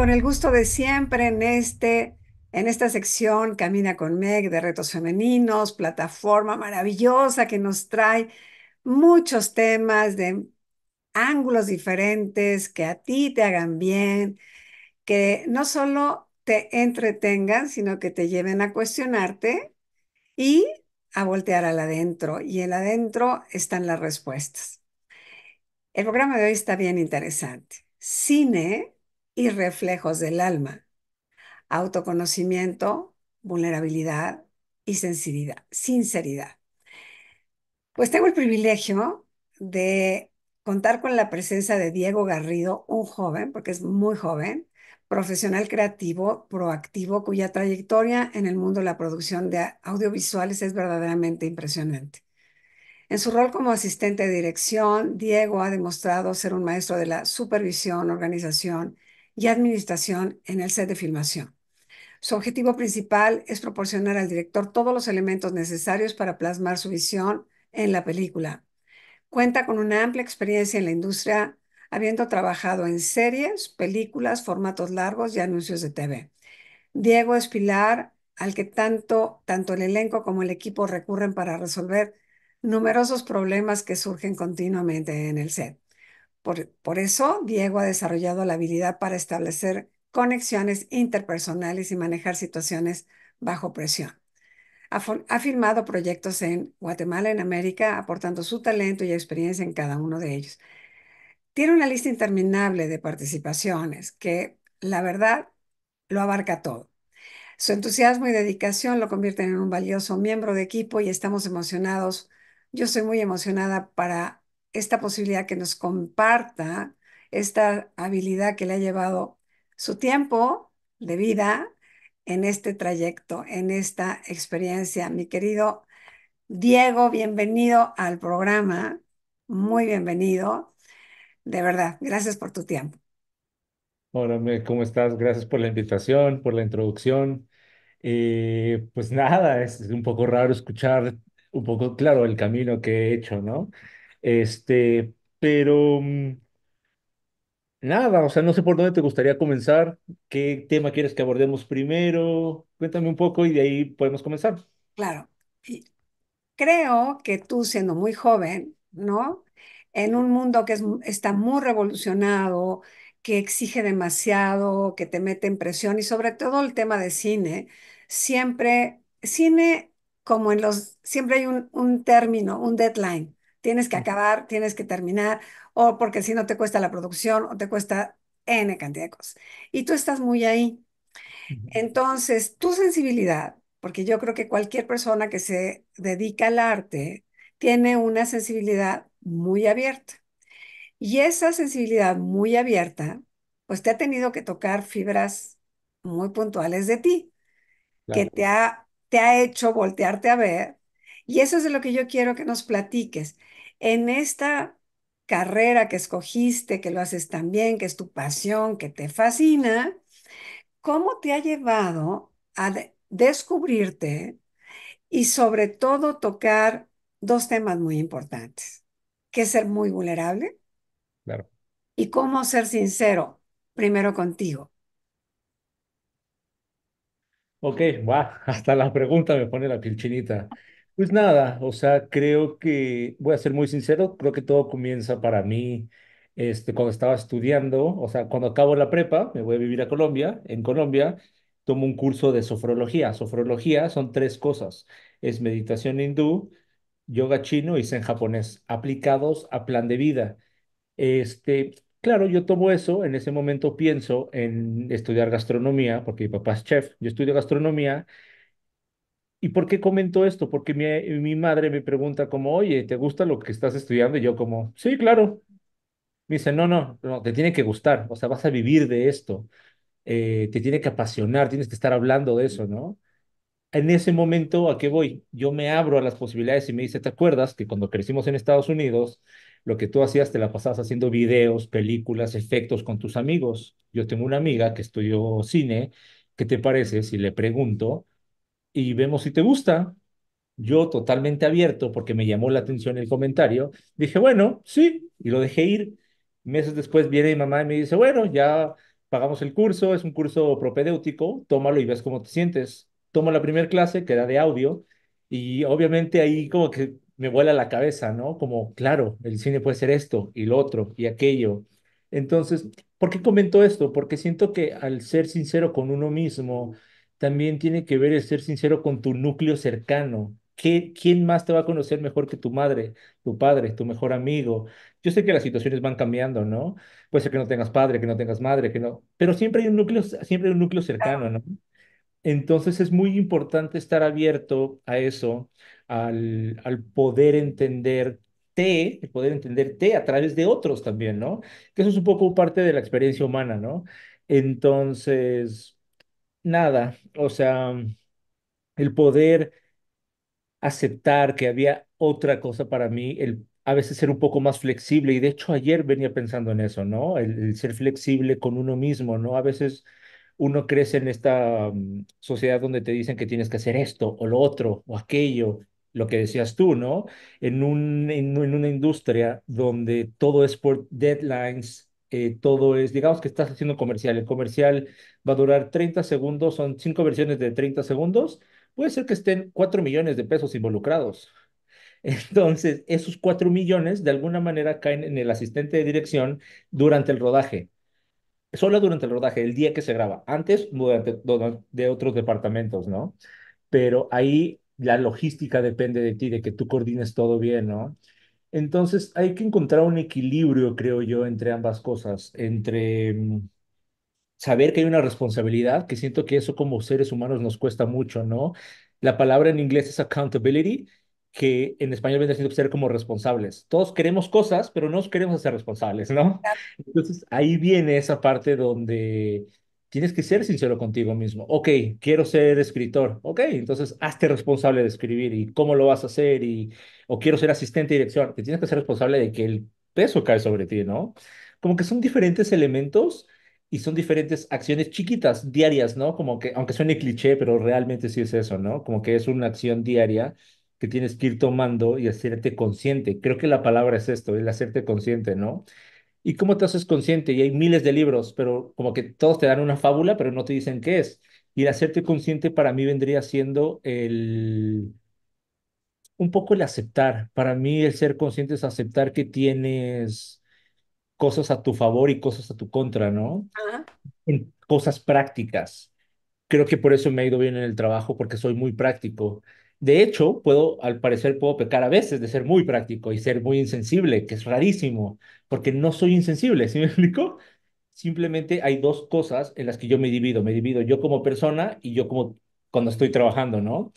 con el gusto de siempre en, este, en esta sección Camina con Meg de Retos Femeninos, plataforma maravillosa que nos trae muchos temas de ángulos diferentes que a ti te hagan bien, que no solo te entretengan, sino que te lleven a cuestionarte y a voltear al adentro. Y el adentro están las respuestas. El programa de hoy está bien interesante. Cine y reflejos del alma. Autoconocimiento, vulnerabilidad y sensibilidad, sinceridad. Pues tengo el privilegio de contar con la presencia de Diego Garrido, un joven, porque es muy joven, profesional creativo, proactivo, cuya trayectoria en el mundo de la producción de audiovisuales es verdaderamente impresionante. En su rol como asistente de dirección, Diego ha demostrado ser un maestro de la supervisión, organización y administración en el set de filmación. Su objetivo principal es proporcionar al director todos los elementos necesarios para plasmar su visión en la película. Cuenta con una amplia experiencia en la industria, habiendo trabajado en series, películas, formatos largos y anuncios de TV. Diego es pilar al que tanto, tanto el elenco como el equipo recurren para resolver numerosos problemas que surgen continuamente en el set. Por, eso, Diego ha desarrollado la habilidad para establecer conexiones interpersonales y manejar situaciones bajo presión. Ha, firmado proyectos en Guatemala, en América, aportando su talento y experiencia en cada uno de ellos. Tiene una lista interminable de participaciones que, la verdad, lo abarca todo. Su entusiasmo y dedicación lo convierten en un valioso miembro de equipo y estamos emocionados. Yo soy muy emocionada para esta posibilidad que nos comparta esta habilidad que le ha llevado su tiempo de vida en este trayecto, en esta experiencia. Mi querido Diego, bienvenido al programa, muy bienvenido. De verdad, gracias por tu tiempo. Hola, ¿cómo estás? Gracias por la invitación, por la introducción. Eh, pues nada, es un poco raro escuchar un poco, claro, el camino que he hecho, ¿no? Este, pero mm, nada, o sea, no sé por dónde te gustaría comenzar, qué tema quieres que abordemos primero, cuéntame un poco y de ahí podemos comenzar. Claro. creo que tú siendo muy joven, ¿no? En un mundo que está muy revolucionado, que exige demasiado, que te mete en presión y sobre todo el tema de cine, siempre, cine como en los, siempre hay un, un término, un deadline tienes que mm. acabar, tienes que terminar, o porque si no te cuesta la producción o te cuesta N cantidad de cosas. Y tú estás muy ahí. Entonces, tu sensibilidad, porque yo creo que cualquier persona que se dedica al arte tiene una sensibilidad muy abierta. Y esa sensibilidad muy abierta, pues te ha tenido que tocar fibras muy puntuales de ti, que te ha, te ha hecho voltearte a ver. Y eso es de lo que yo quiero que nos platiques en esta carrera que escogiste, que lo haces tan bien, que es tu pasión, que te fascina, ¿cómo te ha llevado a descubrirte y sobre todo tocar dos temas muy importantes, ¿Qué es ser muy vulnerable claro. y cómo ser sincero primero contigo? Ok, hasta la pregunta me pone la pilchinita. Pues nada, o sea, creo que, voy a ser muy sincero, creo que todo comienza para mí este, cuando estaba estudiando, o sea, cuando acabo la prepa, me voy a vivir a Colombia, en Colombia, tomo un curso de sofrología. Sofrología son tres cosas, es meditación hindú, yoga chino y zen japonés, aplicados a plan de vida. Este, claro, yo tomo eso, en ese momento pienso en estudiar gastronomía, porque mi papá es chef, yo estudio gastronomía ¿Y por qué comento esto? Porque mi, eh, mi, madre me pregunta como, oye, ¿te gusta lo que estás estudiando? Y yo como, sí, claro. Me dice, no, no, no, te tiene que gustar, o sea, vas a vivir de esto, eh, te tiene que apasionar, tienes que estar hablando de eso, ¿no? En ese momento, ¿a qué voy? Yo me abro a las posibilidades y me dice, ¿te acuerdas que cuando crecimos en Estados Unidos, lo que tú hacías te la pasabas haciendo videos, películas, efectos con tus amigos? Yo tengo una amiga que estudió cine, ¿qué te parece si le pregunto? y vemos si te gusta. Yo totalmente abierto porque me llamó la atención el comentario, dije, bueno, sí, y lo dejé ir. Meses después viene mi mamá y me dice, bueno, ya pagamos el curso, es un curso propedéutico, tómalo y ves cómo te sientes. toma la primera clase, que era de audio, y obviamente ahí como que me vuela la cabeza, ¿no? Como, claro, el cine puede ser esto y lo otro y aquello. Entonces, ¿por qué comento esto? Porque siento que al ser sincero con uno mismo, también tiene que ver el ser sincero con tu núcleo cercano. ¿Qué, ¿Quién más te va a conocer mejor que tu madre, tu padre, tu mejor amigo? Yo sé que las situaciones van cambiando, ¿no? Puede ser que no tengas padre, que no tengas madre, que no, pero siempre hay un núcleo, siempre un núcleo cercano, ¿no? Entonces es muy importante estar abierto a eso, al, al poder entenderte, el poder entenderte a través de otros también, ¿no? Que eso es un poco parte de la experiencia humana, ¿no? Entonces, nada, o sea, el poder aceptar que había otra cosa para mí, el a veces ser un poco más flexible, y de hecho ayer venía pensando en eso, ¿no? El, ser flexible con uno mismo, ¿no? A veces uno crece en esta mm, sociedad donde te dicen que tienes que hacer esto o lo otro o aquello, lo que decías tú, ¿no? En, un, en una industria donde todo es por deadlines, eh, todo es, digamos que estás haciendo un comercial, el comercial va a durar 30 segundos, son cinco versiones de 30 segundos, puede ser que estén 4 millones de pesos involucrados. Entonces, esos 4 millones de alguna manera caen en el asistente de dirección durante el rodaje. Solo durante el rodaje, el día que se graba, antes durante, de otros departamentos, ¿no? Pero ahí la logística depende de ti, de que tú coordines todo bien, ¿no? Entonces hay que encontrar un equilibrio, creo yo, entre ambas cosas, entre mm, saber que hay una responsabilidad, que siento que eso como seres humanos nos cuesta mucho, ¿no? La palabra en inglés es accountability, que en español viene siendo ser como responsables. Todos queremos cosas, pero no nos queremos hacer responsables, ¿no? Entonces ahí viene esa parte donde tienes que ser sincero contigo mismo. Ok, quiero ser escritor. Ok, entonces hazte responsable de escribir y cómo lo vas a hacer y o quiero ser asistente de dirección. Te tienes que ser responsable de que el peso cae sobre ti, ¿no? Como que son diferentes elementos y son diferentes acciones chiquitas, diarias, ¿no? Como que, aunque suene cliché, pero realmente sí es eso, ¿no? Como que es una acción diaria que tienes que ir tomando y hacerte consciente. Creo que la palabra es esto, el hacerte consciente, ¿no? ¿Y cómo te haces consciente? Y hay miles de libros, pero como que todos te dan una fábula, pero no te dicen qué es. Y el hacerte consciente para mí vendría siendo el un poco el aceptar. Para mí el ser consciente es aceptar que tienes cosas a tu favor y cosas a tu contra, ¿no? En cosas prácticas. Creo que por eso me ha ido bien en el trabajo, porque soy muy práctico. De hecho, puedo, al parecer, puedo pecar a veces de ser muy práctico y ser muy insensible, que es rarísimo, porque no soy insensible, ¿sí me explico? Simplemente hay dos cosas en las que yo me divido. Me divido yo como persona y yo como cuando estoy trabajando, ¿no?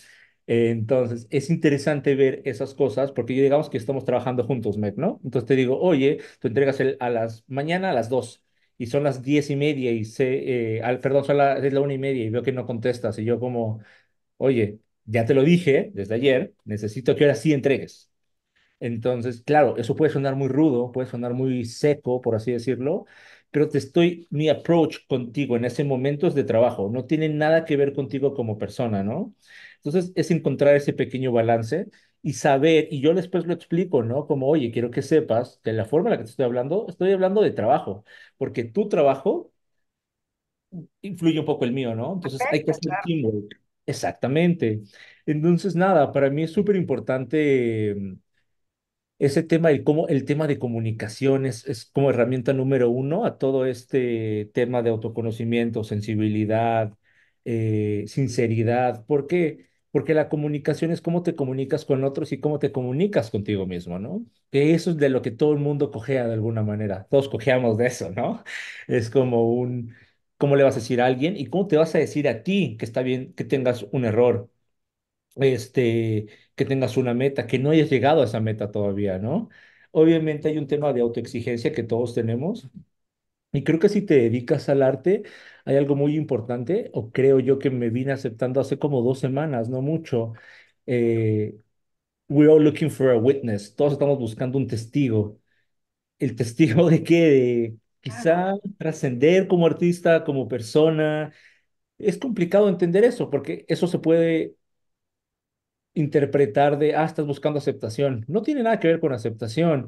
Entonces, es interesante ver esas cosas porque digamos que estamos trabajando juntos, ¿no? Entonces te digo, oye, tú entregas el, a las mañana a las dos y son las diez y media y sé, eh, perdón, son las, es la una y media y veo que no contestas y yo como, oye, ya te lo dije desde ayer, necesito que ahora sí entregues. Entonces, claro, eso puede sonar muy rudo, puede sonar muy seco, por así decirlo, pero te estoy, mi approach contigo en ese momento es de trabajo, no tiene nada que ver contigo como persona, ¿no? Entonces, es encontrar ese pequeño balance y saber, y yo después lo explico, ¿no? Como, oye, quiero que sepas que la forma en la que te estoy hablando, estoy hablando de trabajo, porque tu trabajo influye un poco el mío, ¿no? Entonces, hay que pues hacer Exactamente. Entonces, nada, para mí es súper importante em, ese tema, y cómo, el tema de comunicación es como herramienta número uno a todo este tema de autoconocimiento, sensibilidad, eh, sinceridad. ¿Por qué? Porque la comunicación es cómo te comunicas con otros y cómo te comunicas contigo mismo, ¿no? Que eso es de lo que todo el mundo cojea de alguna manera. Todos cojeamos de eso, ¿no? Es como un cómo le vas a decir a alguien y cómo te vas a decir a ti que está bien que tengas un error, este, que tengas una meta, que no hayas llegado a esa meta todavía, ¿no? Obviamente hay un tema de autoexigencia que todos tenemos y creo que si te dedicas al arte hay algo muy importante, o creo yo que me vine aceptando hace como dos semanas, no mucho. Eh, we're all looking for a witness, todos estamos buscando un testigo. ¿El testigo de qué? De Quizá trascender como artista, como persona. Es complicado entender eso, porque eso se puede interpretar de, ah, estás buscando aceptación. No tiene nada que ver con aceptación.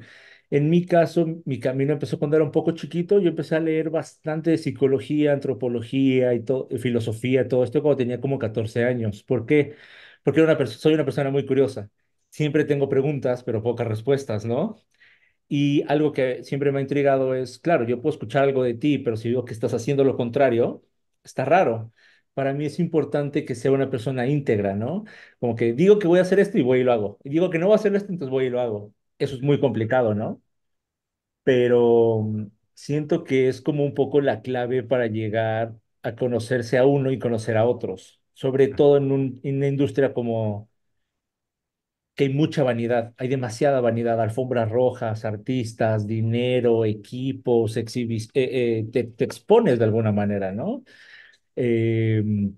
En mi caso, mi camino empezó cuando era un poco chiquito. Yo empecé a leer bastante de psicología, antropología y filosofía, todo esto cuando tenía como 14 años. ¿Por qué? Porque soy una persona muy curiosa. Siempre tengo preguntas, pero pocas respuestas, ¿no? Y algo que siempre me ha intrigado es, claro, yo puedo escuchar algo de ti, pero si digo que estás haciendo lo contrario, está raro. Para mí es importante que sea una persona íntegra, ¿no? Como que digo que voy a hacer esto y voy y lo hago. Y digo que no voy a hacer esto, entonces voy y lo hago. Eso es muy complicado, ¿no? Pero mm, siento que es como un poco la clave para llegar a conocerse a uno y conocer a otros, sobre todo en, un, en una industria como, que hay mucha vanidad, hay demasiada vanidad, alfombras rojas, artistas, dinero, equipos, eh, eh, te, expones de alguna manera, ¿no? Em,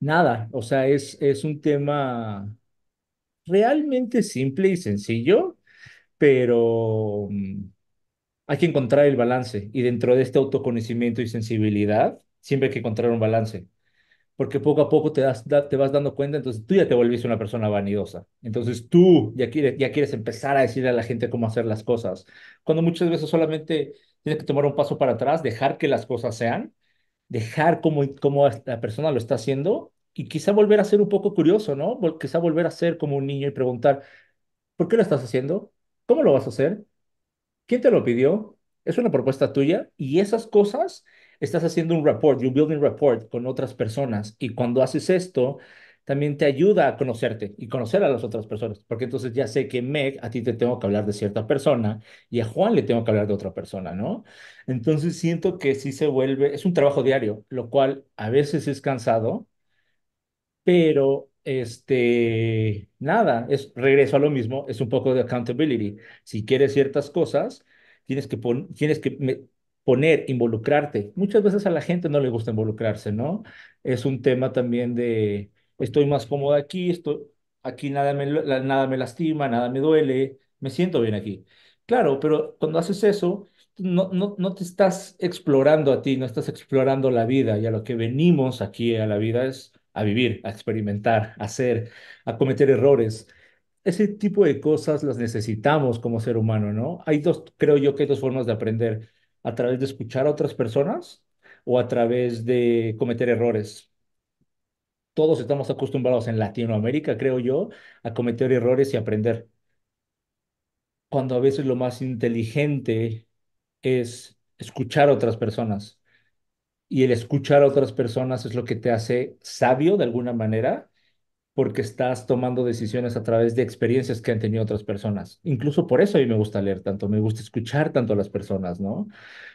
nada, o sea, es, es un tema realmente simple y sencillo, pero mm, hay que encontrar el balance y dentro de este autoconocimiento y sensibilidad, siempre hay que encontrar un balance porque poco a poco te, das, te vas dando cuenta, entonces tú ya te volviste una persona vanidosa. Entonces tú ya quieres, ya quieres empezar a decirle a la gente cómo hacer las cosas, cuando muchas veces solamente tienes que tomar un paso para atrás, dejar que las cosas sean, dejar cómo, cómo la persona lo está haciendo y quizá volver a ser un poco curioso, ¿no? Quizá volver a ser como un niño y preguntar, ¿por qué lo estás haciendo? ¿Cómo lo vas a hacer? ¿Quién te lo pidió? ¿Es una propuesta tuya? Y esas cosas estás haciendo un report, you're building report con otras personas y cuando haces esto, también te ayuda a conocerte y conocer a las otras personas, porque entonces ya sé que Meg, a ti te tengo que hablar de cierta persona y a Juan le tengo que hablar de otra persona, ¿no? Entonces siento que sí se vuelve, es un trabajo diario, lo cual a veces es cansado, pero este, nada, es regreso a lo mismo, es un poco de accountability. Si quieres ciertas cosas, tienes que, poner, tienes que poner, involucrarte. Muchas veces a la gente no le gusta involucrarse, ¿no? Es un tema también de, estoy más cómodo aquí, estoy, aquí nada me, nada me lastima, nada me duele, me siento bien aquí. Claro, pero cuando haces eso, no, no, no te estás explorando a ti, no estás explorando la vida y a lo que venimos aquí a la vida es a vivir, a experimentar, a hacer, a cometer errores. Ese tipo de cosas las necesitamos como ser humano, ¿no? Hay dos, creo yo que hay dos formas de aprender a través de escuchar a otras personas o a través de cometer errores. Todos estamos acostumbrados en Latinoamérica, creo yo, a cometer errores y aprender. Cuando a veces lo más inteligente es escuchar a otras personas. Y el escuchar a otras personas es lo que te hace sabio de alguna manera porque estás tomando decisiones a través de experiencias que han tenido otras personas. Incluso por eso a mí me gusta leer tanto, me gusta escuchar tanto a las personas, ¿no?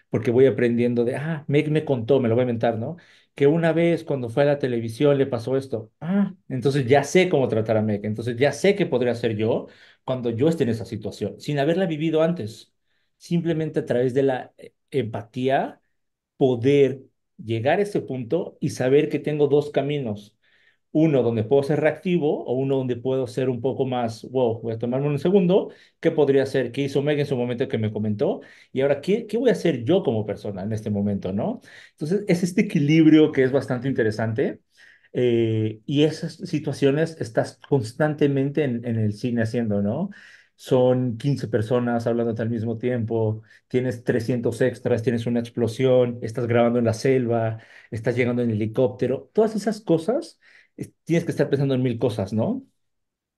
Porque voy aprendiendo de, ah, Meg me contó, me lo voy a inventar, ¿no? Que una vez cuando fue a la televisión le pasó esto. Ah, entonces ya sé cómo tratar a Meg, entonces ya sé qué podría hacer yo cuando yo esté en esa situación, sin haberla vivido antes. Simplemente a través de la eh, empatía, poder llegar a ese punto y saber que tengo dos caminos uno donde puedo ser reactivo o uno donde puedo ser un poco más, wow, voy a tomarme un segundo, ¿qué podría ser? ¿Qué hizo Meg en su momento que me comentó? Y ahora, ¿qué, ¿qué voy a hacer yo como persona en este momento, no? Entonces, es este equilibrio que es bastante interesante. Eh, y esas situaciones estás constantemente en, en el cine haciendo, ¿no? Son 15 personas hablando al mismo tiempo, tienes 300 extras, tienes una explosión, estás grabando en la selva, estás llegando en helicóptero, todas esas cosas tienes que estar pensando en mil cosas, ¿no?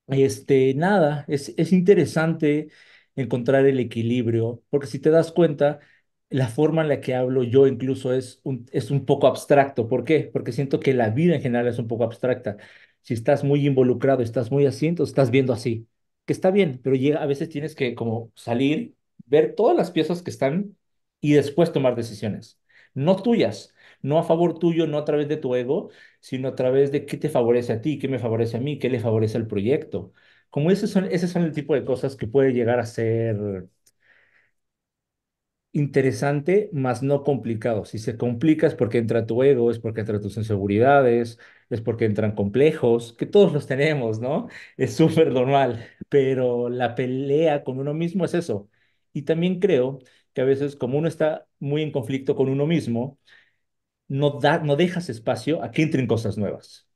Este, nada, es, es interesante encontrar el equilibrio, porque si te das cuenta, la forma en la que hablo yo incluso es un, es un poco abstracto. ¿Por qué? Porque siento que la vida en general es un poco abstracta. Si estás muy involucrado, estás muy así, estás viendo así, que está bien, pero llega, a veces tienes que como salir, ver todas las piezas que están y después tomar decisiones, no tuyas, no a favor tuyo, no a través de tu ego, sino a través de qué te favorece a ti, qué me favorece a mí, qué le favorece al proyecto. Como esos son, ese son el tipo de cosas que puede llegar a ser interesante, más no complicado. Si se complica es porque entra tu ego, es porque entra tus inseguridades, es porque entran complejos, que todos los tenemos, ¿no? Es súper normal, pero la pelea con uno mismo es eso. Y también creo que a veces como uno está muy en conflicto con uno mismo, no, da, no dejas espacio a que entren cosas nuevas.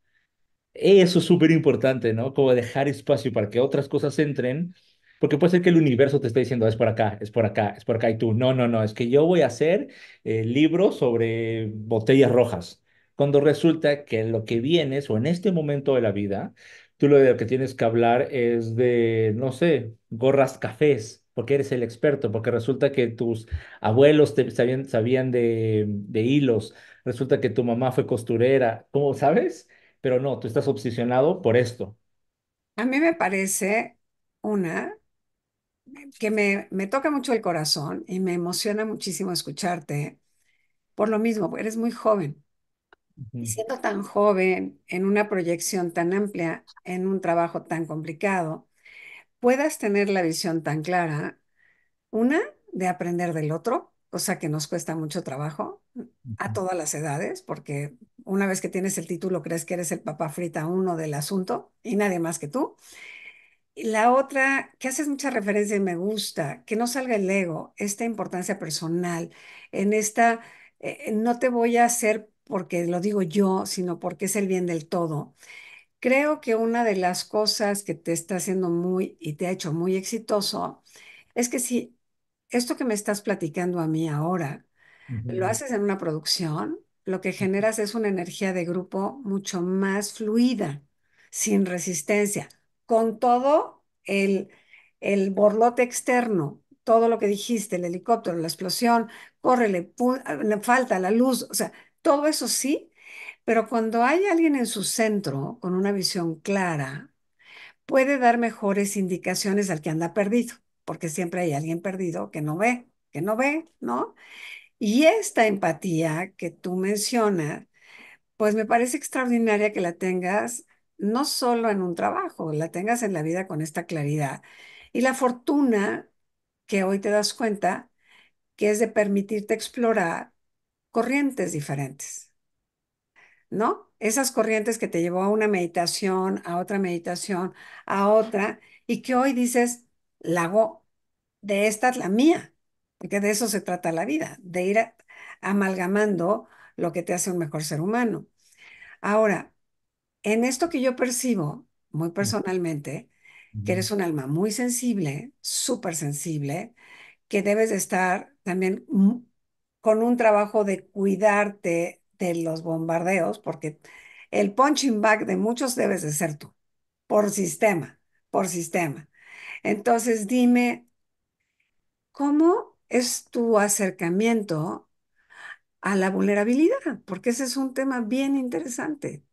Eso es súper importante, ¿no? Como dejar espacio para que otras cosas entren, porque puede ser que el universo te esté diciendo, es por acá, es por acá, es por acá, y tú, no, no, no, es que yo voy a hacer eh, libros sobre botellas rojas, cuando resulta que lo que vienes o en este momento de la vida, tú lo de lo que tienes que hablar es de, no sé, gorras cafés, porque eres el experto, porque resulta que tus abuelos sabían, sabían de, de hilos, resulta que tu mamá fue costurera, ¿cómo sabes? Pero no, tú estás obsesionado por esto. A mí me parece una que me, toca mucho el corazón y me emociona muchísimo escucharte. Por lo mismo, eres muy joven. Y siendo tan joven, en una proyección tan amplia, en un trabajo tan complicado, puedas tener la visión tan clara, una, de aprender del otro cosa que nos cuesta mucho trabajo a todas las edades, porque una vez que tienes el título crees que eres el papá frita uno del asunto y nadie más que tú. Y la otra, que haces mucha referencia y me gusta, que no salga el ego, esta importancia personal, en esta, eh, no te voy a hacer porque lo digo yo, sino porque es el bien del todo. Creo que una de las cosas que te está haciendo muy y te ha hecho muy exitoso es que si esto que me estás platicando a mí ahora, lo haces en una producción, lo que generas es una energía de grupo mucho más fluida, sin resistencia, con todo el, el borlote externo, todo lo que dijiste, el helicóptero, la explosión, córrele, ah, le falta la luz, o sea, todo eso sí, pero cuando hay alguien en su centro con una visión clara, puede dar mejores indicaciones al que anda perdido porque siempre hay alguien perdido que no ve, que no ve, ¿no? Y esta empatía que tú mencionas, pues me parece extraordinaria que la tengas no solo en un trabajo, la tengas en la vida con esta claridad. Y la fortuna que hoy te das cuenta que es de permitirte explorar corrientes diferentes, ¿no? Esas corrientes que te llevó a una meditación, a otra meditación, a otra, y que hoy dices, la hago de esta es la mía, porque de eso se trata la vida, de ir amalgamando lo que te hace un mejor ser humano. Ahora, en esto que yo percibo muy personalmente, que eres un alma muy sensible, súper sensible, que debes de estar también con un trabajo de cuidarte de los bombardeos, porque el punching back de muchos debes de ser tú, por sistema, por sistema. Entonces dime, ¿Cómo es tu acercamiento a la vulnerabilidad? Porque ese es un tema bien interesante.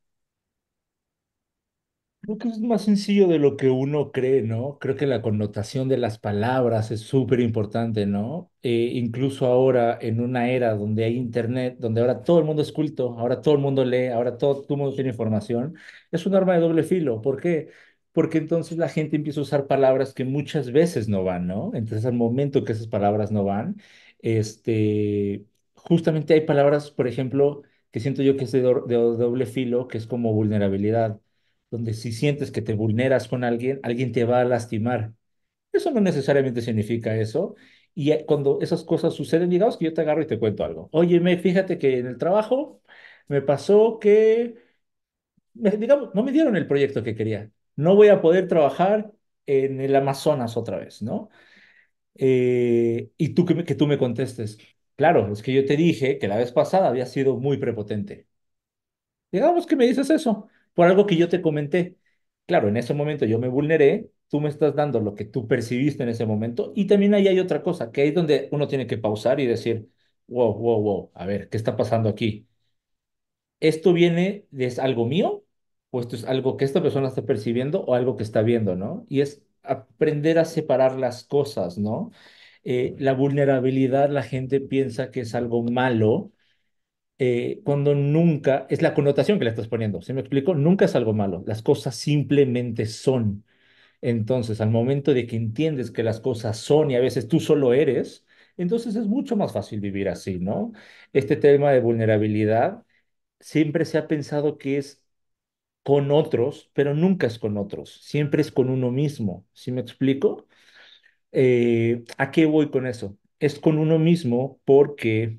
Creo que es más sencillo de lo que uno cree, ¿no? Creo que la connotación de las palabras es súper importante, ¿no? Eh, incluso ahora, en una era donde hay internet, donde ahora todo el mundo es culto, ahora todo el mundo lee, ahora todo, todo el mundo tiene información, es un arma de doble filo. ¿Por qué? porque entonces la gente empieza a usar palabras que muchas veces no van, ¿no? Entonces al momento que esas palabras no van, este, justamente hay palabras, por ejemplo, que siento yo que es de, de doble filo, que es como vulnerabilidad, donde si sientes que te vulneras con alguien, alguien te va a lastimar. Eso no necesariamente significa eso. Y cuando esas cosas suceden, digamos que yo te agarro y te cuento algo. Oye, me, fíjate que en el trabajo me pasó que, digamos, no me dieron el proyecto que quería no voy a poder trabajar en el Amazonas otra vez, ¿no? Eh, y tú que, que tú me contestes, claro, es que yo te dije que la vez pasada había sido muy prepotente. Digamos que me dices eso, por algo que yo te comenté. Claro, en ese momento yo me vulneré, tú me estás dando lo que tú percibiste en ese momento, y también ahí hay otra cosa, que ahí es donde uno tiene que pausar y decir, wow, wow, wow, a ver, ¿qué está pasando aquí? ¿Esto viene de algo mío esto es algo que esta persona está percibiendo o algo que está viendo, ¿no? Y es aprender a separar las cosas, ¿no? Eh, la vulnerabilidad la gente piensa que es algo malo, eh, cuando nunca es la connotación que le estás poniendo. ¿Se me explico? Nunca es algo malo. Las cosas simplemente son. Entonces, al momento de que entiendes que las cosas son y a veces tú solo eres, entonces es mucho más fácil vivir así, ¿no? Este tema de vulnerabilidad siempre se ha pensado que es con otros, pero nunca es con otros, siempre es con uno mismo. ¿Sí me explico? Eh, ¿A qué voy con eso? Es con uno mismo porque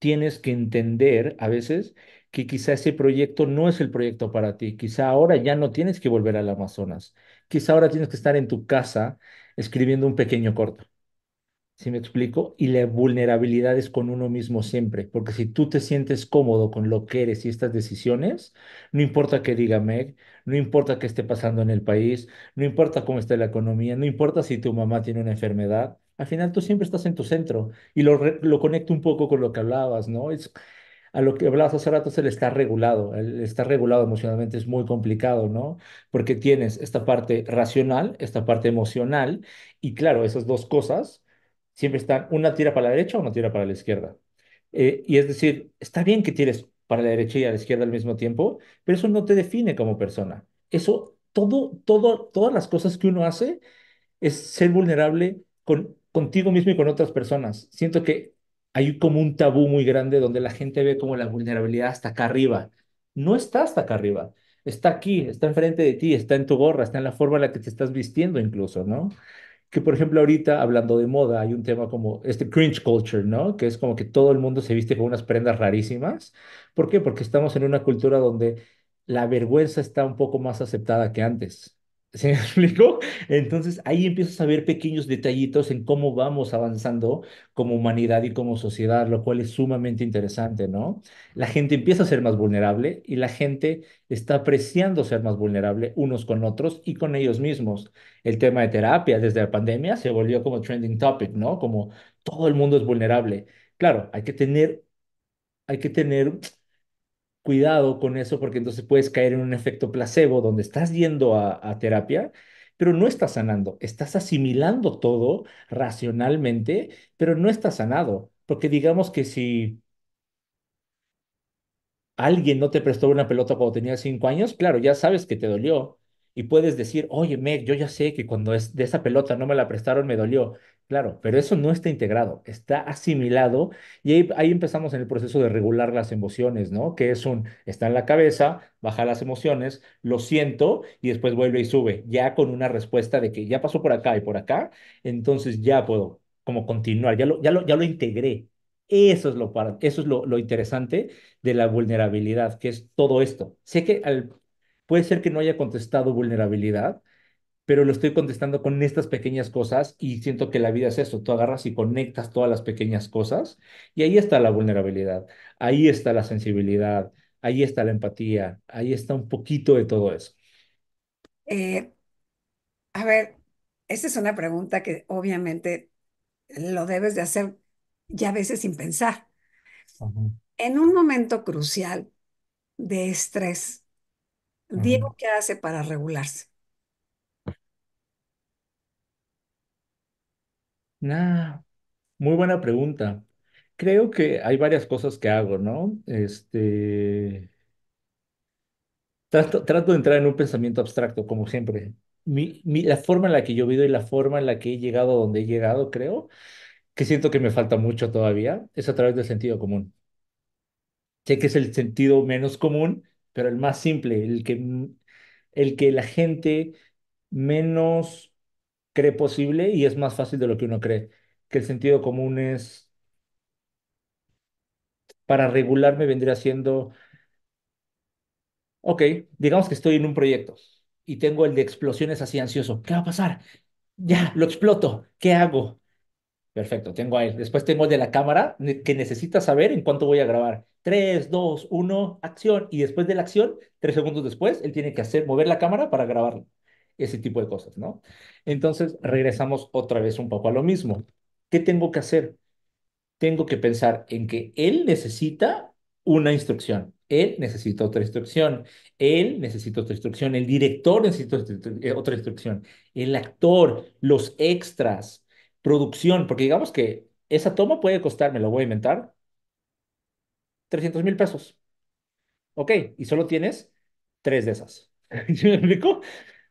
tienes que entender a veces que quizá ese proyecto no es el proyecto para ti, quizá ahora ya no tienes que volver al Amazonas, quizá ahora tienes que estar en tu casa escribiendo un pequeño corto si me explico? Y la vulnerabilidad es con uno mismo siempre, porque si tú te sientes cómodo con lo que eres y estas decisiones, no importa que diga Meg, no importa qué esté pasando en el país, no importa cómo está la economía, no importa si tu mamá tiene una enfermedad, al final tú siempre estás en tu centro y lo, lo conecto un poco con lo que hablabas, ¿no? Es, a lo que hablabas hace rato es el estar regulado. El estar regulado emocionalmente es muy complicado, ¿no? Porque tienes esta parte racional, esta parte emocional, y claro, esas dos cosas siempre están una tira para la derecha, o una tira para la izquierda. Eh, y es decir, está bien que tires para la derecha y a la izquierda al mismo tiempo, pero eso no te define como persona. Eso, todo, todo, todas las cosas que uno hace es ser vulnerable con, contigo mismo y con otras personas. Siento que hay como un tabú muy grande donde la gente ve como la vulnerabilidad hasta acá arriba. No está hasta acá arriba. Está aquí, está enfrente de ti, está en tu gorra, está en la forma en la que te estás vistiendo incluso, ¿no? que por ejemplo ahorita hablando de moda hay un tema como este cringe culture, ¿no? Que es como que todo el mundo se viste con unas prendas rarísimas. ¿Por qué? Porque estamos en una cultura donde la vergüenza está un poco más aceptada que antes. ¿Se me explicó? Entonces ahí empiezas a ver pequeños detallitos en cómo vamos avanzando como humanidad y como sociedad, lo cual es sumamente interesante, ¿no? La gente empieza a ser más vulnerable y la gente está apreciando ser más vulnerable unos con otros y con ellos mismos. El tema de terapia desde la pandemia se volvió como trending topic, ¿no? Como todo el mundo es vulnerable. Claro, hay que tener, hay que tener cuidado con eso porque entonces puedes caer en un efecto placebo donde estás yendo a, terapia, pero no estás sanando, estás asimilando todo racionalmente, pero no estás sanado, porque digamos que si alguien no te prestó una pelota cuando tenías cinco años, claro, ya sabes que te dolió, y puedes decir, oye, Meg, yo ya sé que cuando es de esa pelota no me la prestaron, me dolió. Claro, pero eso no está integrado, está asimilado y ahí, empezamos en el proceso de regular las emociones, ¿no? Que es un, está en la cabeza, baja las emociones, lo siento y después vuelve y sube, ya con una respuesta de que ya pasó por acá y por acá, entonces ya puedo como continuar, ya lo, ya lo, ya lo integré. Eso es, lo, eso es lo, lo interesante de la vulnerabilidad, que es todo esto. Sé que al Puede ser que no haya contestado vulnerabilidad, pero lo estoy contestando con estas pequeñas cosas y siento que la vida es eso, tú agarras y conectas todas las pequeñas cosas y ahí está la vulnerabilidad, ahí está la sensibilidad, ahí está la empatía, ahí está un poquito de todo eso. Eh, a ver, esa es una pregunta que obviamente lo debes de hacer ya a veces sin pensar. En un momento crucial de estrés, Diego, ¿qué hace para regularse? Nah, muy buena pregunta. Creo que hay varias cosas que hago, ¿no? Este, trato, de entrar en un pensamiento abstracto, como siempre. Mi, la forma en la que yo vivo y la forma en la que he llegado donde he llegado, creo, que siento que me falta mucho todavía, es a través del sentido común. Sé que es el sentido menos común, pero el más simple, el que, el que la gente menos cree posible y es más fácil de lo que uno cree. Que el sentido común es, para regularme vendría siendo, ok, digamos que estoy en un proyecto y tengo el de explosiones así ansioso. ¿Qué va a pasar? Ya, lo exploto. ¿Qué hago? Perfecto, tengo ahí. Después tengo de la cámara que necesita saber en cuánto voy a grabar. Tres, dos, uno, acción. Y después de la acción, tres segundos después, él tiene que hacer mover la cámara para grabar Ese tipo de cosas, ¿no? Entonces, regresamos otra vez un poco a lo mismo. ¿Qué tengo que hacer? Tengo que pensar en que él necesita una instrucción. Él necesita otra instrucción. Él necesita otra instrucción. El director necesita otra eh, instrucción. El actor, los extras, producción, porque digamos que esa toma puede costarme, lo voy a inventar, 300 mil pesos. Ok, y solo tienes tres de esas. me explico?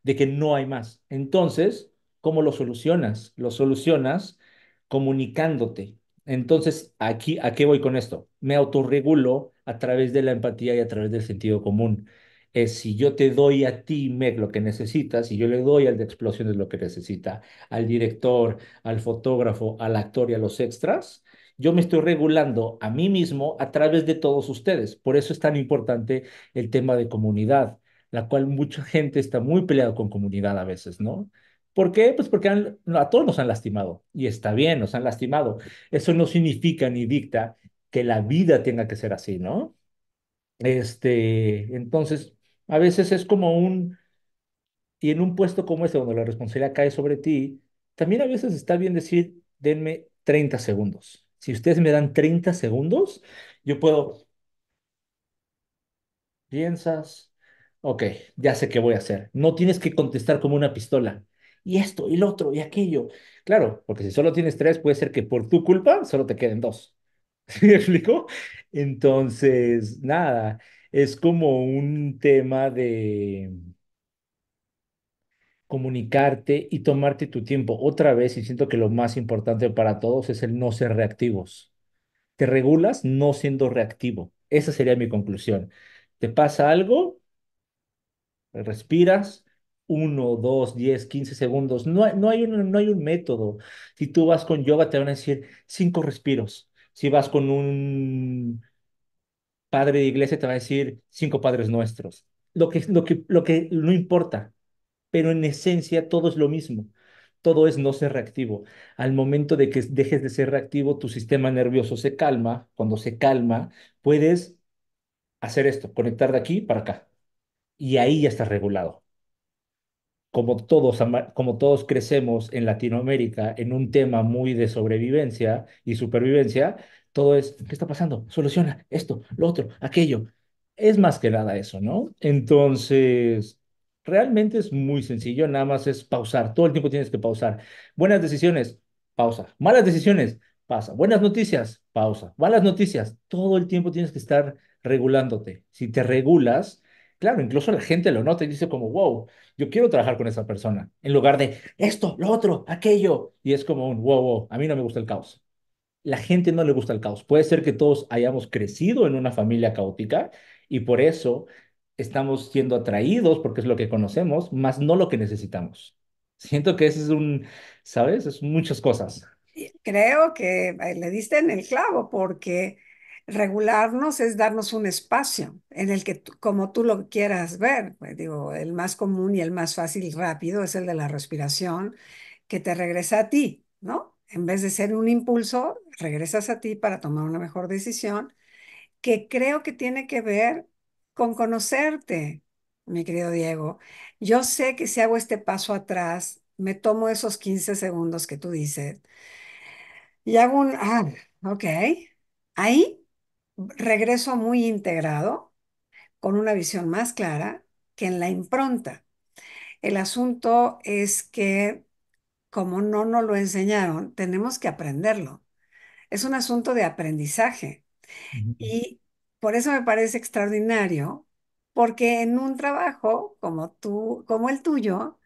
De que no hay más. Entonces, ¿cómo lo solucionas? Lo solucionas comunicándote. Entonces, aquí, ¿a qué voy con esto? Me autorregulo a través de la empatía y a través del sentido común es si yo te doy a ti, Meg, lo que necesitas, y yo le doy al de explosiones lo que necesita, al director, al fotógrafo, al actor y a los extras, yo me estoy regulando a mí mismo a través de todos ustedes. Por eso es tan importante el tema de comunidad, la cual mucha gente está muy peleada con comunidad a veces, ¿no? ¿Por qué? Pues porque a todos nos han lastimado y está bien, nos han lastimado. Eso no significa ni dicta que la vida tenga que ser así, ¿no? Este, entonces, a veces es como un, y en un puesto como este, donde la responsabilidad cae sobre ti, también a veces está bien decir, denme 30 segundos. Si ustedes me dan 30 segundos, yo puedo, piensas, ok, ya sé qué voy a hacer. No tienes que contestar como una pistola. Y esto, y lo otro, y aquello. Claro, porque si solo tienes tres, puede ser que por tu culpa solo te queden dos. ¿Sí me explico? Entonces, nada, es como un tema de comunicarte y tomarte tu tiempo. Otra vez, y siento que lo más importante para todos es el no ser reactivos. Te regulas no siendo reactivo. Esa sería mi conclusión. Te pasa algo, respiras, uno, dos, diez, quince segundos. No, hay no hay un método. Si tú vas con yoga, te van a decir cinco respiros. Si vas con un padre de iglesia te va a decir cinco padres nuestros. Lo que, lo que, lo que no importa, pero en esencia todo es lo mismo. Todo es no ser reactivo. Al momento de que dejes de ser reactivo, tu sistema nervioso se calma. Cuando se calma, puedes hacer esto, conectar de aquí para acá. Y ahí ya estás regulado como todos, como todos crecemos en Latinoamérica en un tema muy de sobrevivencia y supervivencia, todo es, ¿qué está pasando? Soluciona esto, lo otro, aquello. Es más que nada eso, ¿no? Entonces, realmente es muy sencillo, nada más es pausar, todo el tiempo tienes que pausar. Buenas decisiones, pausa. Malas decisiones, pasa. Buenas noticias, pausa. Malas noticias, todo el tiempo tienes que estar regulándote. Si te regulas, Claro, incluso la gente lo nota y dice como, wow, yo quiero trabajar con esa persona, en lugar de esto, lo otro, aquello. Y es como un, wow, wow, a mí no me gusta el caos. La gente no le gusta el caos. Puede ser que todos hayamos crecido en una familia caótica y por eso estamos siendo atraídos, porque es lo que conocemos, más no lo que necesitamos. Siento que ese es un, ¿sabes? Es muchas cosas. Creo que eh, le diste en el clavo porque Regularnos es darnos un espacio en el que, como tú lo quieras ver, pues, digo, el más común y el más fácil y rápido es el de la respiración, que te regresa a ti, ¿no? En vez de ser un impulso, regresas a ti para tomar una mejor decisión, que creo que tiene que ver con conocerte, mi querido Diego. Yo sé que si hago este paso atrás, me tomo esos 15 segundos que tú dices y hago un, ah, ok, ahí regreso muy integrado, con una visión más clara que en la impronta. El asunto es que, como no nos lo enseñaron, tenemos que aprenderlo. Es un asunto de aprendizaje. Y por eso me parece extraordinario, porque en un trabajo como, tú, como el tuyo,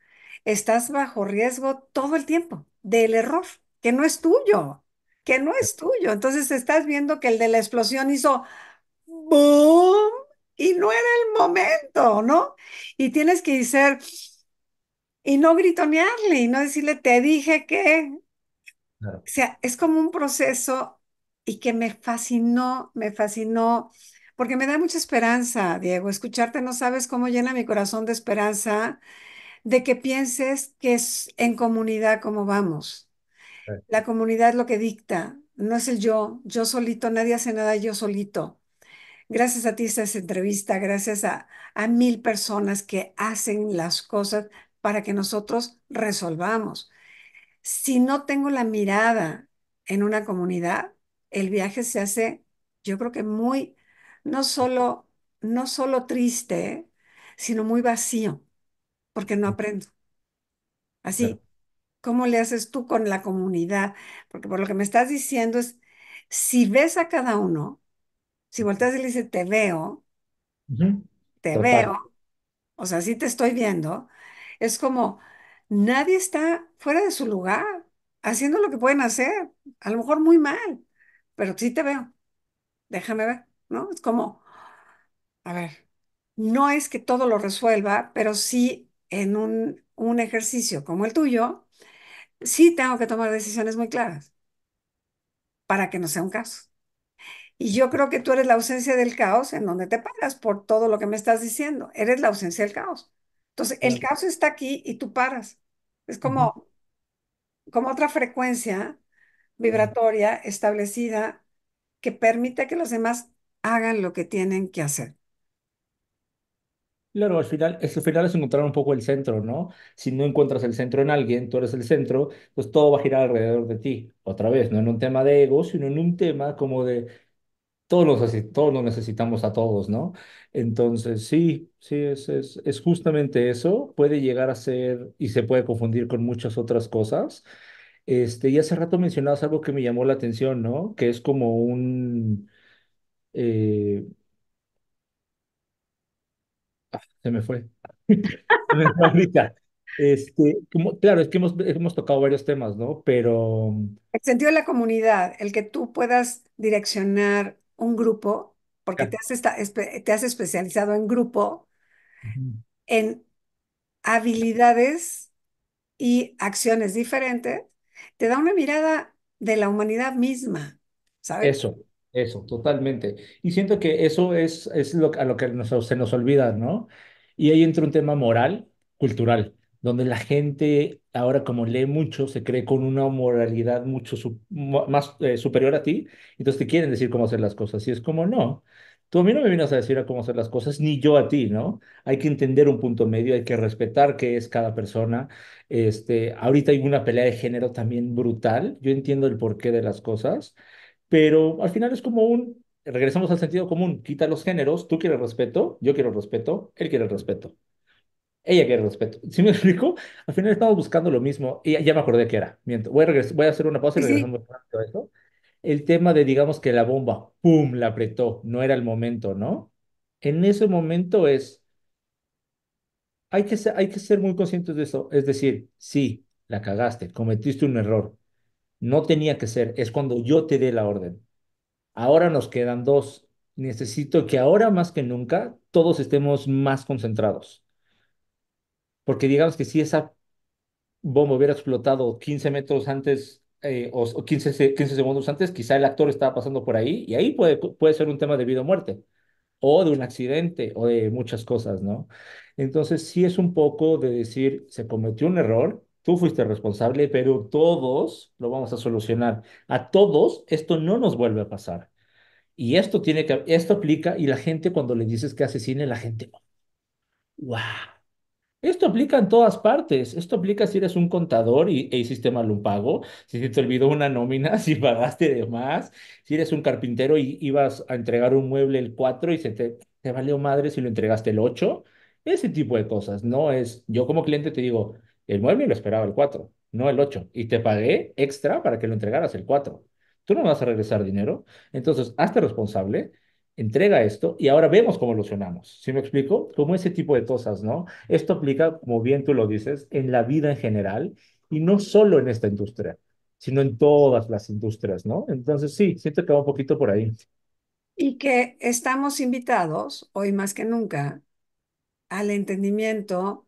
estás bajo riesgo todo el tiempo del error, que no es tuyo que no es tuyo. Entonces estás viendo que el de la explosión hizo boom y no era el momento, ¿no? Y tienes que ser y no gritonearle y no decirle, te dije que. O sea, es como un proceso y que me fascinó, me fascinó, porque me da mucha esperanza, Diego. Escucharte no sabes cómo llena mi corazón de esperanza de que pienses que es en comunidad como vamos la comunidad lo que dicta, no es el yo, yo solito, nadie hace nada yo solito. Gracias a ti esta entrevista, gracias a, a mil personas que hacen las cosas para que nosotros resolvamos. Si no tengo la mirada en una comunidad, el viaje se hace, yo creo que muy, no solo, no solo triste, sino muy vacío, porque no mm. aprendo. Así, ¿Cómo le haces tú con la comunidad? Porque por lo que me estás diciendo es, si ves a cada uno, si volteas y le dices, te veo, te veo, o sea, sí te estoy viendo, es como, nadie está fuera de su lugar, haciendo lo que pueden hacer, a lo mejor muy mal, pero sí te veo, déjame ver, ¿no? Es como, a ver, no es que todo lo resuelva, pero sí en un, un ejercicio como el tuyo, sí tengo que tomar decisiones muy claras para que no sea un caos. Y yo creo que tú eres la ausencia del caos en donde te paras por todo lo que me estás diciendo. Eres la ausencia del caos. Entonces, el caos está aquí y tú paras. Es como, como otra frecuencia vibratoria establecida que permite que los demás hagan lo que tienen que hacer. Claro, al final, es, final es encontrar un poco el centro, ¿no? Si no encuentras el centro en alguien, tú eres el centro, pues todo va a girar alrededor de ti. Otra vez, no en un tema de ego, sino en un tema como de todos nos, todos necesitamos a todos, ¿no? Entonces, sí, sí, es, es, es justamente eso. Puede llegar a ser y se puede confundir con muchas otras cosas. Este, y hace rato mencionabas algo que me llamó la atención, ¿no? Que es como un... Eh, se me fue. se me fue Este, como, claro, es que hemos, tocado varios temas, ¿no? Pero... El sentido de la comunidad, el que tú puedas direccionar un grupo, porque te, has te has especializado en grupo, en habilidades y acciones diferentes, te da una mirada de la humanidad misma, ¿sabes? Eso, eso, totalmente. Y siento que eso es, es lo, a lo que se nos olvida, ¿no? Y ahí entra un tema moral, cultural, donde la gente ahora como lee mucho, se cree con una moralidad mucho más eh, superior a ti, entonces te quieren decir cómo hacer las cosas. Y es como, no, tú a mí no me vienes a decir cómo hacer las cosas, ni yo a ti, ¿no? Hay que entender un punto medio, hay que respetar qué es cada persona. Este, ahorita hay una pelea de género también brutal, yo entiendo el porqué de las cosas pero al final es como un, regresamos al sentido común, quita los géneros, tú quieres respeto, yo quiero respeto, él quiere respeto, ella quiere respeto. ¿Sí me explico? Al final estamos buscando lo mismo, y ya me acordé que era, miento, voy a, hacer una pausa y regresamos a eso. El tema de, digamos que la bomba, ¡pum!, la apretó, no era el momento, ¿no? En ese momento es, hay que, hay que ser muy conscientes de eso, es decir, sí, la cagaste, cometiste un error, no tenía que ser, es cuando yo te dé la orden. Ahora nos quedan dos. Necesito que ahora más que nunca todos estemos más concentrados. Porque digamos que si esa bomba hubiera explotado 15 metros antes eh, o, 15, segundos antes, quizá el actor estaba pasando por ahí y ahí puede, puede ser un tema de vida o muerte o de un accidente o de muchas cosas, ¿no? Entonces sí es un poco de decir, se cometió un error, Tú fuiste responsable, pero todos lo vamos a solucionar. A todos esto no nos vuelve a pasar. Y esto tiene que, esto aplica y la gente cuando le dices que cine, la gente, wow. Esto aplica en todas partes. Esto aplica si eres un contador y, e hiciste mal un pago, si te olvidó una nómina, si pagaste de más, si eres un carpintero y ibas a entregar un mueble el 4 y se te, te valió madre si lo entregaste el 8. Ese tipo de cosas, no es, yo como cliente te digo, el mueble lo esperaba el 4, no el 8. Y te pagué extra para que lo entregaras el 4. Tú no vas a regresar dinero. Entonces, hazte responsable, entrega esto y ahora vemos cómo lo solucionamos. ¿Sí me explico? Como ese tipo de cosas, ¿no? Esto aplica, como bien tú lo dices, en la vida en general y no solo en esta industria, sino en todas las industrias, ¿no? Entonces, sí, siento que va un poquito por ahí. Y que estamos invitados, hoy más que nunca, al entendimiento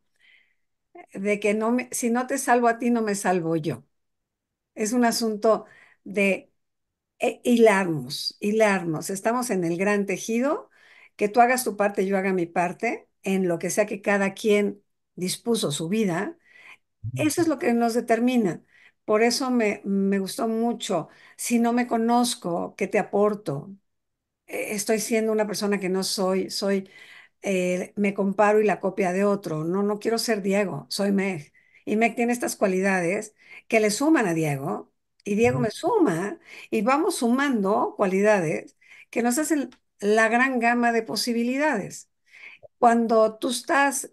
de que no me, si no te salvo a ti, no me salvo yo. Es un asunto de eh, hilarnos, hilarnos. Estamos en el gran tejido, que tú hagas tu parte, yo haga mi parte, en lo que sea que cada quien dispuso su vida. Eso es lo que nos determina. Por eso me, me gustó mucho. Si no me conozco, ¿qué te aporto? Eh, estoy siendo una persona que no soy, soy eh, me comparo y la copia de otro. No, no quiero ser Diego, soy Meg. Y Meg tiene estas cualidades que le suman a Diego y Diego me suma y vamos sumando cualidades que nos hacen la gran gama de posibilidades. Cuando tú estás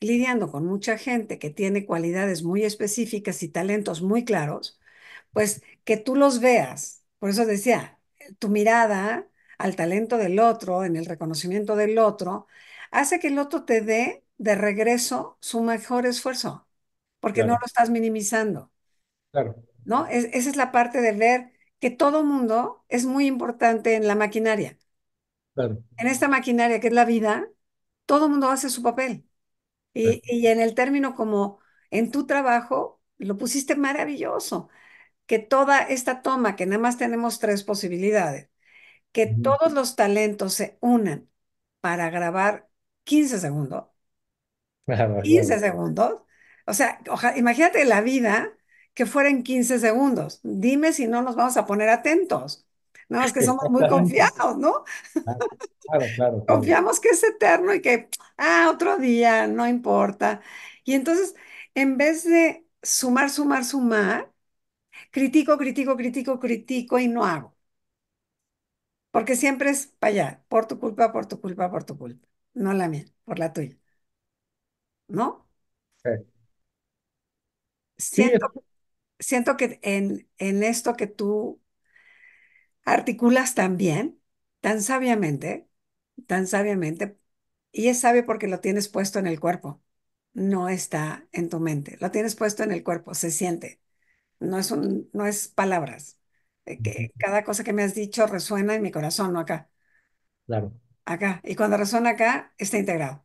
lidiando con mucha gente que tiene cualidades muy específicas y talentos muy claros, pues que tú los veas. Por eso decía, tu mirada al talento del otro, en el reconocimiento del otro, hace que el otro te dé de regreso su mejor esfuerzo, porque no lo estás minimizando. Claro. ¿No? esa es la parte de ver que todo mundo es muy importante en la maquinaria. En esta maquinaria que es la vida, todo mundo hace su papel. Y, y en el término como en tu trabajo, lo pusiste maravilloso, que toda esta toma, que nada más tenemos tres posibilidades, que todos los talentos se unan para grabar 15 segundos. 15 ah, segundos. O sea, imagínate la vida que fuera en 15 segundos. Dime si no nos vamos a poner atentos. No, es que somos muy confiados, ¿no? Ah, claro, Confiamos que es eterno y que, ah, otro día, no importa. Y entonces, en vez de sumar, sumar, sumar, critico, critico, critico, critico y no hago. Porque siempre es para allá, por tu culpa, por tu culpa, por tu culpa. No la mía, por la tuya, ¿no? Sí, Siento, siento que en, en esto que tú articulas tan bien, tan sabiamente, tan sabiamente, y es sabio porque lo tienes puesto en el cuerpo, no está en tu mente, lo tienes puesto en el cuerpo, se siente, no es un, no es palabras. Eh, cada cosa que me has dicho resuena en mi corazón, no acá. Claro. Acá. Y cuando resuena acá, está integrado.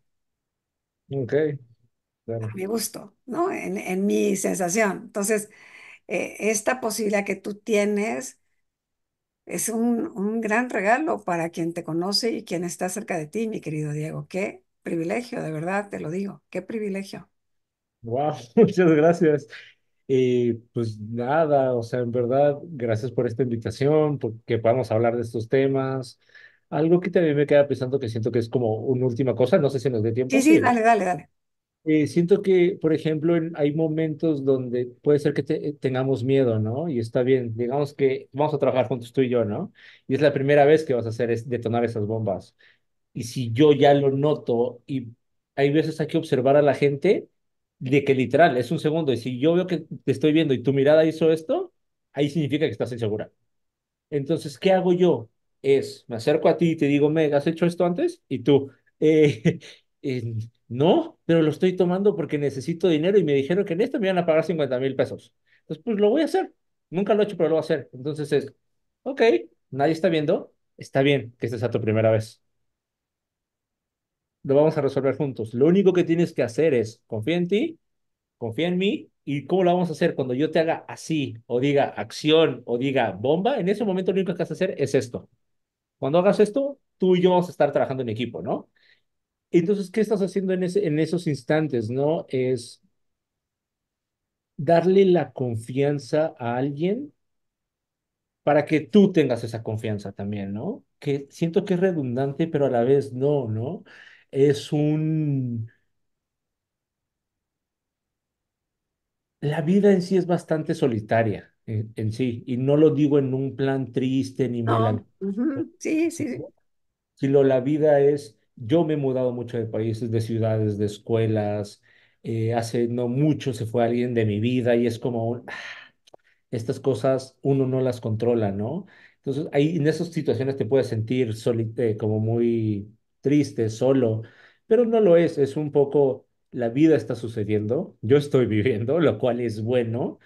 Ok. A mi gusto, ¿no? En, mi sensación. Entonces, eh, esta posibilidad que tú tienes es un, un gran regalo para quien te conoce y quien está cerca de ti, mi querido Diego. Qué privilegio, de verdad, te lo digo. Qué privilegio. Wow, muchas gracias. Y pues nada, o sea, en verdad, gracias por esta invitación, porque podamos hablar de estos temas. Algo que también me queda pensando que siento que es como una última cosa, no sé si nos dé tiempo. Sí, sí, dale, dale, dale. Eh, siento que, por ejemplo, hay momentos donde puede ser que tengamos miedo, ¿no? Y está bien, digamos que vamos a trabajar juntos tú y yo, ¿no? Y es la primera vez que vas a hacer es detonar esas bombas. Y si yo ya lo noto y hay veces hay que observar a la gente de que literal es un segundo. Y si yo veo que te estoy viendo y tu mirada hizo esto, ahí significa que estás insegura. Entonces, ¿qué hago yo? Es, me acerco a ti y te digo, Meg, ¿has hecho esto antes? Y tú, eh, eh, no, pero lo estoy tomando porque necesito dinero y me dijeron que en esto me iban a pagar 50 mil pesos. Entonces, pues lo voy a hacer. Nunca lo he hecho, pero lo voy a hacer. Entonces es, ok, nadie está viendo, está bien que esta sea tu primera vez lo vamos a resolver juntos. Lo único que tienes que hacer es, confía en ti, confía en mí, y cómo lo vamos a hacer cuando yo te haga así, o diga acción, o diga bomba, en ese momento lo único que has a hacer es esto. Cuando hagas esto, tú y yo vamos a estar trabajando en equipo, ¿no? Entonces, ¿qué estás haciendo en, ese, en esos instantes, no? Es darle la confianza a alguien para que tú tengas esa confianza también, ¿no? Que siento que es redundante, pero a la vez no, ¿no? es un... La vida en sí es bastante solitaria en, sí, y no lo digo en un plan triste ni malo sí sí sí, sí, sino la vida es, yo me he mudado mucho de países, de ciudades, de escuelas, eh, hace no mucho se fue alguien de mi vida y es como, un, ah, estas cosas uno no las controla, ¿no? Entonces, ahí en esas situaciones te puedes sentir eh, como muy triste, solo, pero no lo es, es un poco la vida está sucediendo, yo estoy viviendo, lo cual es bueno,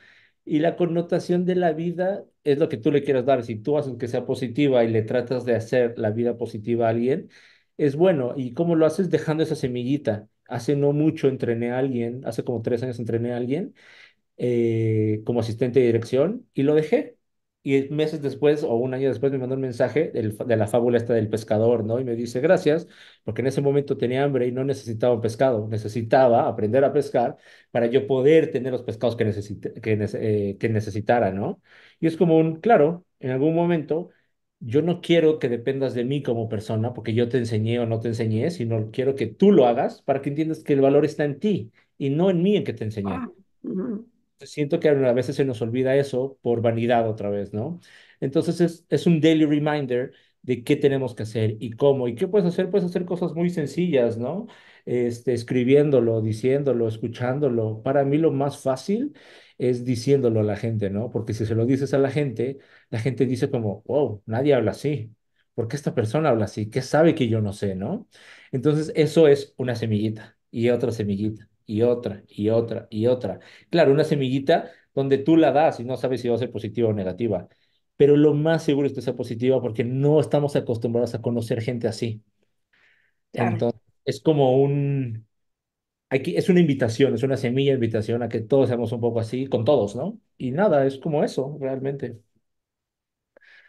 y la connotación de la vida es lo que tú le quieras dar, si tú haces que sea positiva y le tratas de hacer la vida positiva a alguien, es bueno, y cómo lo haces dejando esa semillita. Hace no mucho entrené a alguien, hace como tres años entrené a alguien eh, como asistente de dirección y lo dejé y meses después o un año después me mandó un mensaje de la fábula esta del pescador, ¿no? Y me dice, gracias, porque en ese momento tenía hambre y no necesitaba un pescado, necesitaba aprender a pescar para yo poder tener los pescados que, eh, que, necesitara, ¿no? Y es como un, claro, en algún momento yo no quiero que dependas de mí como persona porque yo te enseñé o no te enseñé, sino quiero que tú lo hagas para que entiendas que el valor está en ti y no en mí en que te enseñé. Ah, siento que a veces se nos olvida eso por vanidad otra vez, ¿no? Entonces es, un daily reminder de qué tenemos que hacer y cómo. ¿Y qué puedes hacer? Puedes hacer cosas muy sencillas, ¿no? Este, escribiéndolo, diciéndolo, escuchándolo. Para mí lo más fácil es diciéndolo a la gente, ¿no? Porque si se lo dices a la gente, la gente dice como, wow, nadie habla así. ¿Por qué esta persona habla así? ¿Qué sabe que yo no sé, no? Entonces, eso es una semillita y otra semillita y otra y otra y otra. Claro, una semillita donde tú la das y no sabes si va a ser positiva o negativa, pero lo más seguro es que sea positiva porque no estamos acostumbrados a conocer gente así. Entonces, es como un... Aquí es una invitación, es una semilla invitación a que todos seamos un poco así, con todos, ¿no? Y nada, es como eso, realmente.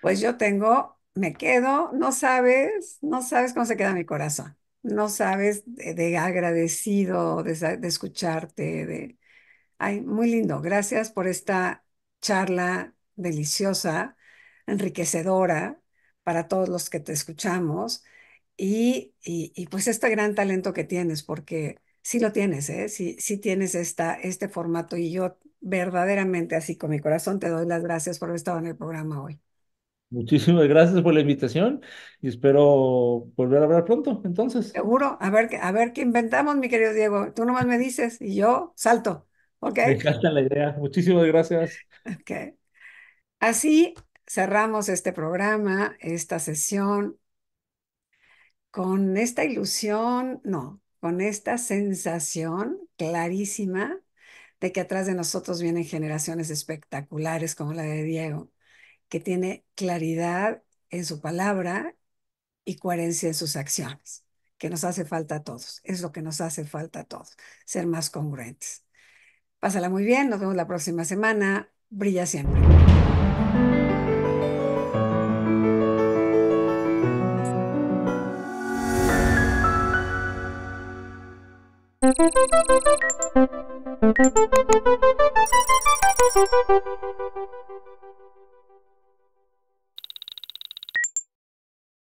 Pues yo tengo, me quedo, no sabes, no sabes cómo se queda mi corazón. No sabes de, agradecido de, escucharte, de... Ay, muy lindo. Gracias por esta charla deliciosa, enriquecedora para todos los que te escuchamos y, y- pues este gran talento que tienes, porque sí lo tienes, ¿eh? Sí, tienes esta, este formato y yo verdaderamente así con mi corazón te doy las gracias por haber estado en el programa hoy. Muchísimas gracias por la invitación y espero volver a hablar pronto, entonces. Seguro, a ver, a ver qué inventamos, mi querido Diego. Tú nomás me dices y yo salto, ¿ok? Me encanta la idea. Muchísimas gracias. Ok. Así cerramos este programa, esta sesión, con esta ilusión, no, con esta sensación clarísima de que atrás de nosotros vienen generaciones espectaculares como la de Diego que tiene claridad en su palabra y coherencia en sus acciones, que nos hace falta a todos. Es lo que nos hace falta a todos, ser más congruentes. Pásala muy bien, nos vemos la próxima semana. Brilla siempre.